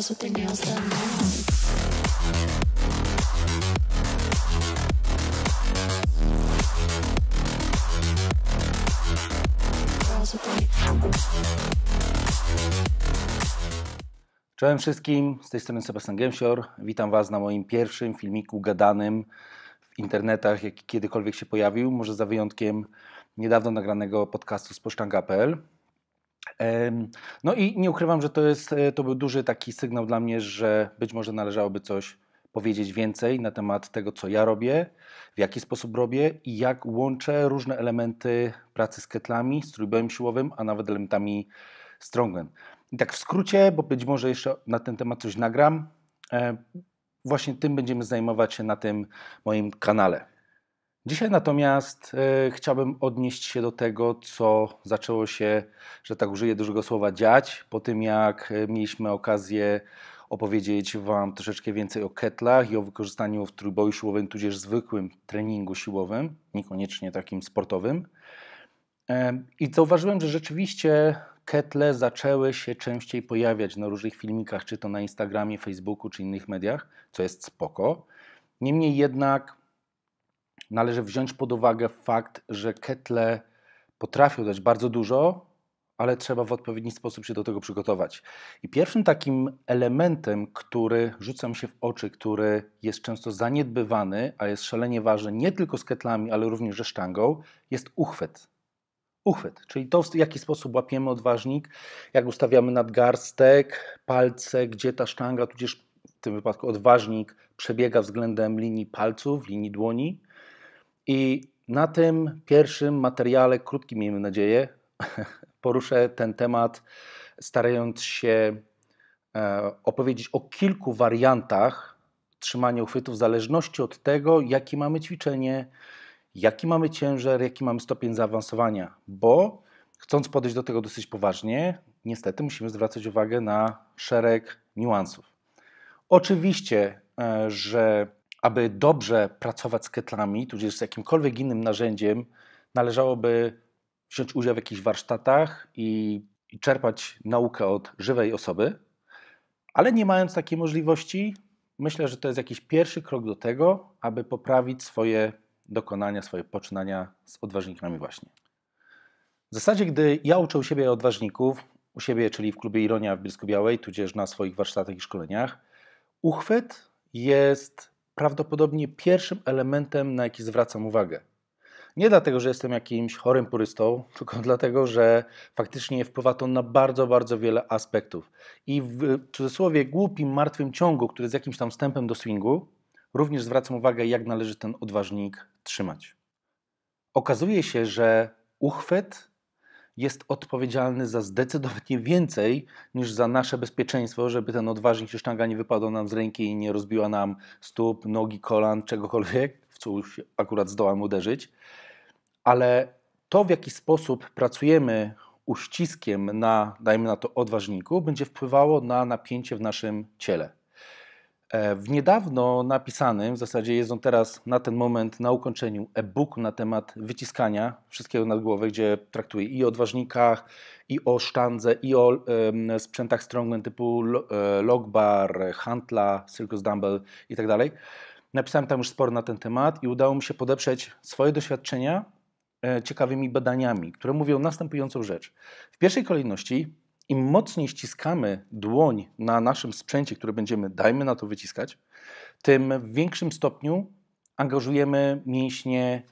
house with their nails done wszystkim, z tej strony Sebastian Gęsior. Witam Was na moim pierwszym filmiku gadanym w internetach, jaki kiedykolwiek się pojawił, może za wyjątkiem niedawno nagranego podcastu z poszczanga.pl. No i nie ukrywam, że to, jest, e, to był duży taki sygnał dla mnie, że być może należałoby coś powiedzieć więcej na temat tego, co ja robię, w jaki sposób robię i jak łączę różne elementy pracy z ketlami, z trójbojem siłowym, a nawet elementami strongman. I tak w skrócie, bo być może jeszcze na ten temat coś nagram, e, właśnie tym będziemy zajmować się na tym moim kanale. Dzisiaj natomiast e, chciałbym odnieść się do tego, co zaczęło się, że tak użyję dużego słowa, dziać po tym, jak e, mieliśmy okazję opowiedzieć Wam troszeczkę więcej o ketlach i o wykorzystaniu w trójboju siłowym, tudzież zwykłym treningu siłowym, niekoniecznie takim sportowym. E, I zauważyłem, że rzeczywiście ketle zaczęły się częściej pojawiać na różnych filmikach, czy to na Instagramie, Facebooku, czy innych mediach, co jest spoko. Niemniej jednak należy wziąć pod uwagę fakt, że ketle potrafią dać bardzo dużo, ale trzeba w odpowiedni sposób się do tego przygotować. I pierwszym takim elementem, który rzuca mi się w oczy, który jest często zaniedbywany, a jest szalenie ważny nie tylko z ketlami, ale również ze sztangą, jest uchwyt. Uchwyt, czyli to, w jaki sposób łapiemy odważnik, jak ustawiamy nadgarstek, palce, gdzie ta sztanga, tudzież w tym wypadku odważnik przebiega względem linii palców, linii dłoni. I na tym pierwszym materiale, krótkim miejmy nadzieję, poruszę ten temat, starając się e, opowiedzieć o kilku wariantach trzymania uchwytu w zależności od tego, jakie mamy ćwiczenie, jaki mamy ciężar, jaki mamy stopień zaawansowania, bo chcąc podejść do tego dosyć poważnie, niestety musimy zwracać uwagę na szereg niuansów. Oczywiście, e, że aby dobrze pracować z ketlami, tudzież z jakimkolwiek innym narzędziem, należałoby wziąć udział w jakichś warsztatach i, i czerpać naukę od żywej osoby, ale nie mając takiej możliwości, myślę, że to jest jakiś pierwszy krok do tego, aby poprawić swoje dokonania, swoje poczynania z odważnikami właśnie. W zasadzie, gdy ja uczę u siebie odważników, u siebie, czyli w klubie Ironia w Bielsku Białej, tudzież na swoich warsztatach i szkoleniach, uchwyt jest prawdopodobnie pierwszym elementem, na jaki zwracam uwagę. Nie dlatego, że jestem jakimś chorym purystą, tylko dlatego, że faktycznie wpływa to na bardzo, bardzo wiele aspektów. I w cudzysłowie głupim, martwym ciągu, który z jakimś tam wstępem do swingu, również zwracam uwagę, jak należy ten odważnik trzymać. Okazuje się, że uchwyt jest odpowiedzialny za zdecydowanie więcej niż za nasze bezpieczeństwo, żeby ten odważnik czy sztanga nie wypadł nam z ręki i nie rozbiła nam stóp, nogi, kolan, czegokolwiek, w co już akurat zdołam uderzyć. Ale to, w jaki sposób pracujemy uściskiem na, dajmy na to, odważniku, będzie wpływało na napięcie w naszym ciele. E, w niedawno napisanym, w zasadzie jest on teraz na ten moment na ukończeniu e-booku na temat wyciskania wszystkiego nad głowę, gdzie traktuje i o odważnikach, i o sztandze, i o sprzętach strongman typu e, logbar, hantla, circus dumbbell i tak dalej. Napisałem tam już sporo na ten temat i udało mi się podeprzeć swoje doświadczenia e, ciekawymi badaniami, które mówią następującą rzecz. W pierwszej kolejności im mocniej ściskamy dłoń na naszym sprzęcie, który będziemy, dajmy na to wyciskać, tym w większym stopniu angażujemy mięśnie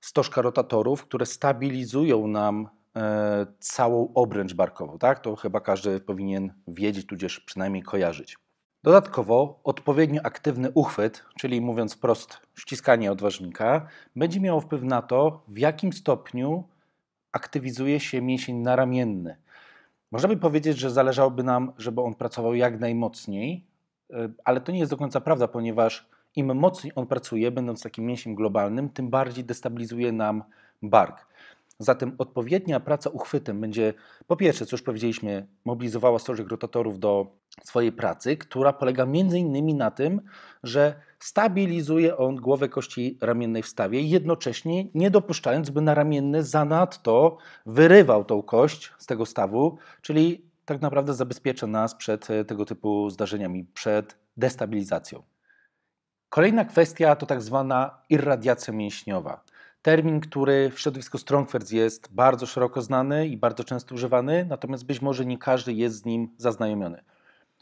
stożka rotatorów, które stabilizują nam e, całą obręcz barkową. Tak? To chyba każdy powinien wiedzieć, tudzież przynajmniej kojarzyć. Dodatkowo odpowiednio aktywny uchwyt, czyli mówiąc wprost ściskanie odważnika, będzie miało wpływ na to, w jakim stopniu aktywizuje się mięsień naramienny można by powiedzieć, że zależałoby nam, żeby on pracował jak najmocniej, y, ale to nie jest do końca prawda, ponieważ im mocniej on pracuje, będąc takim mięsiem globalnym, tym bardziej destabilizuje nam bark. Zatem odpowiednia praca uchwytem będzie, po pierwsze, co już powiedzieliśmy, mobilizowała stożek rotatorów do swojej pracy, która polega między innymi na tym, że stabilizuje on głowę kości ramiennej w stawie, jednocześnie nie dopuszczając, by na ramienny zanadto wyrywał tą kość z tego stawu, czyli tak naprawdę zabezpiecza nas przed e, tego typu zdarzeniami, przed destabilizacją. Kolejna kwestia to tak zwana irradiacja mięśniowa. Termin, który w środowisku Strongfirds jest bardzo szeroko znany i bardzo często używany, natomiast być może nie każdy jest z nim zaznajomiony.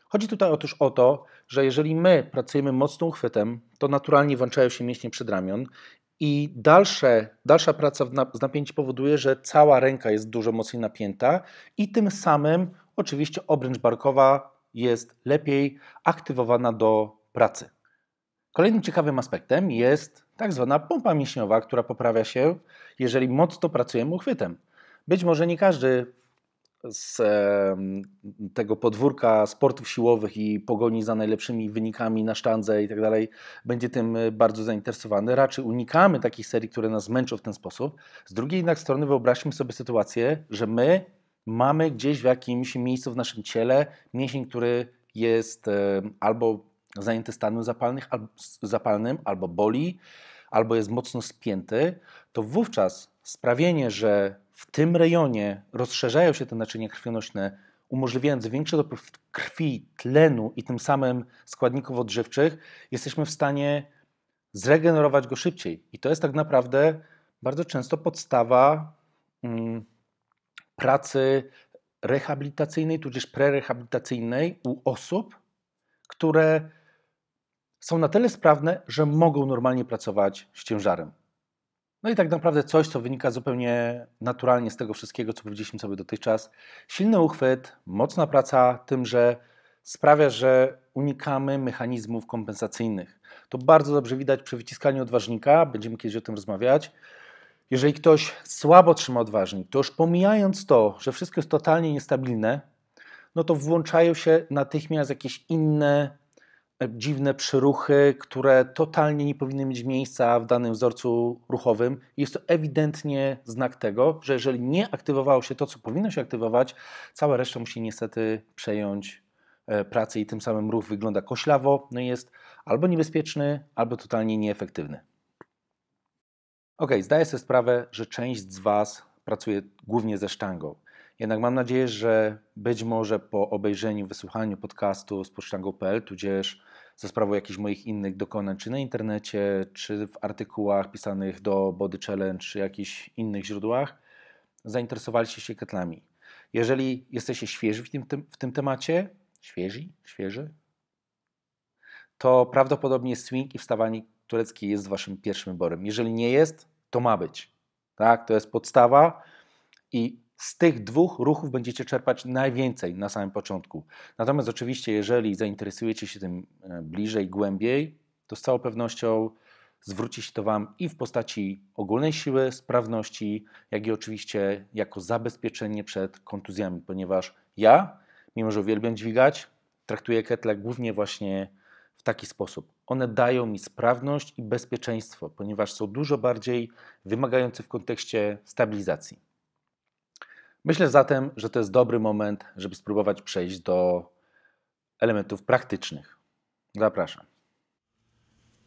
Chodzi tutaj otóż o to, że jeżeli my pracujemy mocno uchwytem, to naturalnie włączają się mięśnie przedramion i dalsze, dalsza praca z napięciem powoduje, że cała ręka jest dużo mocniej napięta i tym samym oczywiście obręcz barkowa jest lepiej aktywowana do pracy. Kolejnym ciekawym aspektem jest tak zwana pompa mięśniowa, która poprawia się, jeżeli mocno pracujemy uchwytem. Być może nie każdy z e, tego podwórka sportów siłowych i pogoni za najlepszymi wynikami na sztandze i tak dalej, będzie tym e, bardzo zainteresowany. Raczej unikamy takich serii, które nas męczą w ten sposób. Z drugiej jednak strony wyobraźmy sobie sytuację, że my mamy gdzieś w jakimś miejscu w naszym ciele mięsień, który jest e, albo zajęty stanem zapalnych, al, zapalnym albo boli, albo jest mocno spięty, to wówczas sprawienie, że w tym rejonie rozszerzają się te naczynia krwionośne, umożliwiając większy dopływ krwi, tlenu i tym samym składników odżywczych, jesteśmy w stanie zregenerować go szybciej. I to jest tak naprawdę bardzo często podstawa mm, pracy rehabilitacyjnej, tudzież prerehabilitacyjnej u osób, które są na tyle sprawne, że mogą normalnie pracować z ciężarem. No i tak naprawdę coś, co wynika zupełnie naturalnie z tego wszystkiego, co powiedzieliśmy sobie dotychczas. Silny uchwyt, mocna praca tym, że sprawia, że unikamy mechanizmów kompensacyjnych. To bardzo dobrze widać przy wyciskaniu odważnika, będziemy kiedyś o tym rozmawiać. Jeżeli ktoś słabo trzyma odważnik, to już pomijając to, że wszystko jest totalnie niestabilne, no to włączają się natychmiast jakieś inne dziwne przyruchy, które totalnie nie powinny mieć miejsca w danym wzorcu ruchowym. Jest to ewidentnie znak tego, że jeżeli nie aktywowało się to, co powinno się aktywować, cała reszta musi niestety przejąć e, pracę i tym samym ruch wygląda koślawo, no jest albo niebezpieczny, albo totalnie nieefektywny. Ok, zdaję sobie sprawę, że część z Was pracuje głównie ze sztangą. Jednak mam nadzieję, że być może po obejrzeniu, wysłuchaniu podcastu z pocztangą.pl, tudzież za sprawą jakichś moich innych dokonań, czy na internecie, czy w artykułach pisanych do Body Challenge, czy jakichś innych źródłach, zainteresowaliście się ketlami. Jeżeli jesteście świeży w tym, w tym temacie, świeżi, świeży, to prawdopodobnie swing i wstawanie tureckie jest waszym pierwszym wyborem. Jeżeli nie jest, to ma być. Tak? To jest podstawa i z tych dwóch ruchów będziecie czerpać najwięcej na samym początku. Natomiast oczywiście, jeżeli zainteresujecie się tym e, bliżej, głębiej, to z całą pewnością zwróci się to Wam i w postaci ogólnej siły, sprawności, jak i oczywiście jako zabezpieczenie przed kontuzjami, ponieważ ja, mimo że uwielbiam dźwigać, traktuję ketle głównie właśnie w taki sposób. One dają mi sprawność i bezpieczeństwo, ponieważ są dużo bardziej wymagające w kontekście stabilizacji. Myślę zatem, że to jest dobry moment, żeby spróbować przejść do elementów praktycznych. Zapraszam.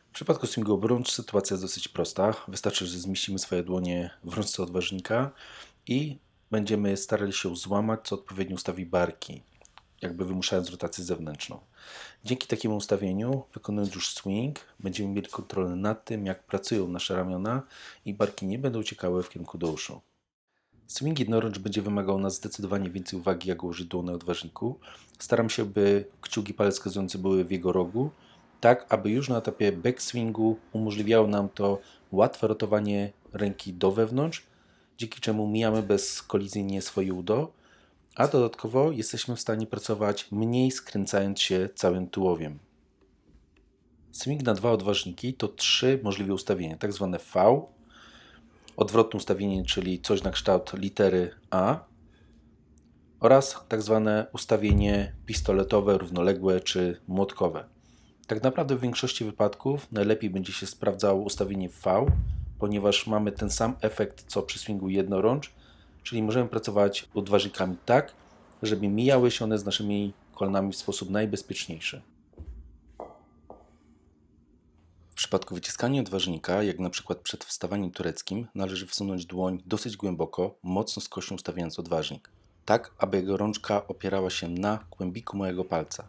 W przypadku swingu obrącz sytuacja jest dosyć prosta. Wystarczy, że zmieścimy swoje dłonie w rączce odważnika i będziemy starali się złamać, co odpowiednio ustawi barki, jakby wymuszając rotację zewnętrzną. Dzięki takiemu ustawieniu, wykonując już swing, będziemy mieli kontrolę nad tym, jak pracują nasze ramiona i barki nie będą uciekały w kierunku do uszu. Swing jednoroż będzie wymagał na zdecydowanie więcej uwagi, jak użyć dłoń na odważniku. Staram się, by kciuki palec wskazujący były w jego rogu, tak aby już na etapie backswingu umożliwiało nam to łatwe rotowanie ręki do wewnątrz, dzięki czemu mijamy bez kolizji swoje udo, a dodatkowo jesteśmy w stanie pracować mniej skręcając się całym tułowiem. Swing na dwa odważniki to trzy możliwe ustawienia, tak zwane V, odwrotne ustawienie, czyli coś na kształt litery A oraz tak zwane ustawienie pistoletowe, równoległe czy młotkowe. Tak naprawdę w większości wypadków najlepiej będzie się sprawdzało ustawienie V, ponieważ mamy ten sam efekt co przy swingu jednorącz, czyli możemy pracować odważnikami tak, żeby mijały się one z naszymi kolanami w sposób najbezpieczniejszy. przypadku wyciskania odważnika, jak na przykład przed wstawaniem tureckim, należy wsunąć dłoń dosyć głęboko, mocno z kością stawiając odważnik, tak aby jego rączka opierała się na głębiku mojego palca.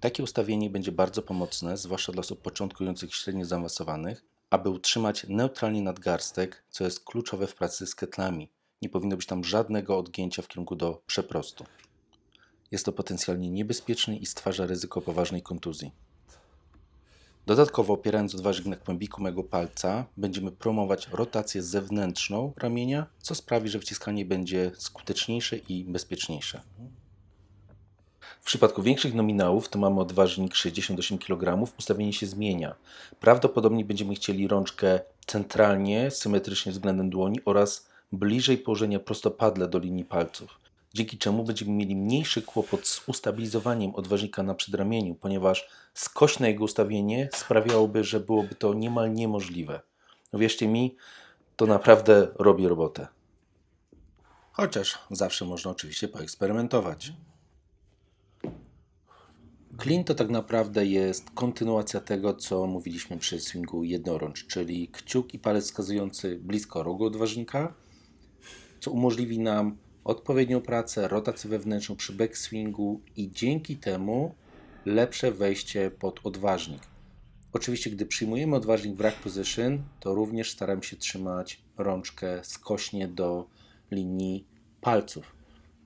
Takie ustawienie będzie bardzo pomocne, zwłaszcza dla osób początkujących i średnio zaawansowanych, aby utrzymać neutralnie nadgarstek, co jest kluczowe w pracy z ketlami. Nie powinno być tam żadnego odgięcia w kierunku do przeprostu. Jest to potencjalnie niebezpieczne i stwarza ryzyko poważnej kontuzji. Dodatkowo opierając odważnik na kłębiku mego palca będziemy promować rotację zewnętrzną ramienia, co sprawi, że wciskanie będzie skuteczniejsze i bezpieczniejsze. W przypadku większych nominałów, to mamy odważnik 68 kg, ustawienie się zmienia. Prawdopodobnie będziemy chcieli rączkę centralnie, symetrycznie względem dłoni oraz bliżej położenia prostopadle do linii palców dzięki czemu będziemy mieli mniejszy kłopot z ustabilizowaniem odważnika na przedramieniu, ponieważ skośne jego ustawienie sprawiałoby, że byłoby to niemal niemożliwe. Wierzcie mi, to naprawdę robi robotę. Chociaż zawsze można oczywiście poeksperymentować. Clean to tak naprawdę jest kontynuacja tego, co mówiliśmy przy swingu jednorącz, czyli kciuk i palec wskazujący blisko rogu odważnika, co umożliwi nam odpowiednią pracę, rotację wewnętrzną przy backswingu i dzięki temu lepsze wejście pod odważnik. Oczywiście, gdy przyjmujemy odważnik w rack position, to również staram się trzymać rączkę skośnie do linii palców.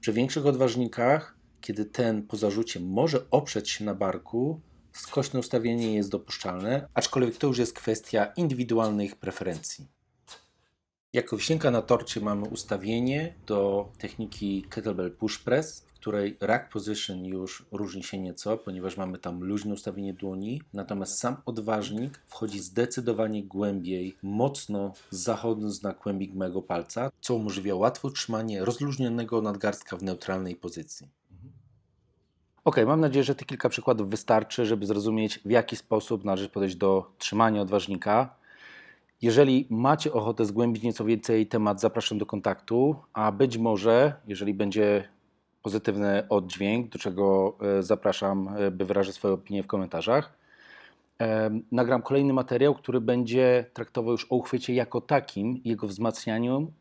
Przy większych odważnikach, kiedy ten po zarzucie może oprzeć się na barku, skośne ustawienie jest dopuszczalne, aczkolwiek to już jest kwestia indywidualnych preferencji. Jako wisienka na torcie mamy ustawienie do techniki kettlebell push press, w której rack position już różni się nieco, ponieważ mamy tam luźne ustawienie dłoni, natomiast sam odważnik wchodzi zdecydowanie głębiej, mocno zachodząc na kłębik mego palca, co umożliwia łatwe trzymanie rozluźnionego nadgarstka w neutralnej pozycji. OK, mam nadzieję, że te kilka przykładów wystarczy, żeby zrozumieć, w jaki sposób należy podejść do trzymania odważnika. Jeżeli macie ochotę zgłębić nieco więcej temat, zapraszam do kontaktu, a być może, jeżeli będzie pozytywny oddźwięk, do czego e, zapraszam, e, by wyrażać swoje opinie w komentarzach, e, nagram kolejny materiał, który będzie traktował już o uchwycie jako takim, jego wzmacnianiu,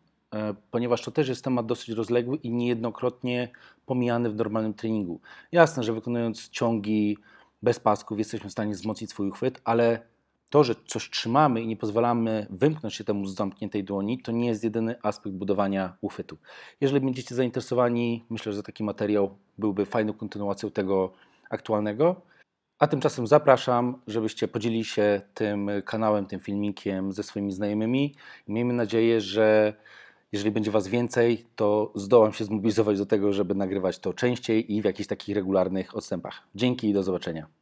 ponieważ to też jest temat dosyć rozległy i niejednokrotnie pomijany w normalnym treningu. Jasne, że wykonując ciągi bez pasków jesteśmy w stanie wzmocnić swój uchwyt, ale to, że coś trzymamy i nie pozwalamy wymknąć się temu z zamkniętej dłoni, to nie jest jedyny aspekt budowania uchwytu. Jeżeli będziecie zainteresowani, myślę, że taki materiał byłby fajną kontynuacją tego aktualnego. A tymczasem zapraszam, żebyście podzielili się tym kanałem, tym filmikiem ze swoimi znajomymi. Miejmy nadzieję, że jeżeli będzie Was więcej, to zdołam się zmobilizować do tego, żeby nagrywać to częściej i w jakichś takich regularnych odstępach. Dzięki i do zobaczenia.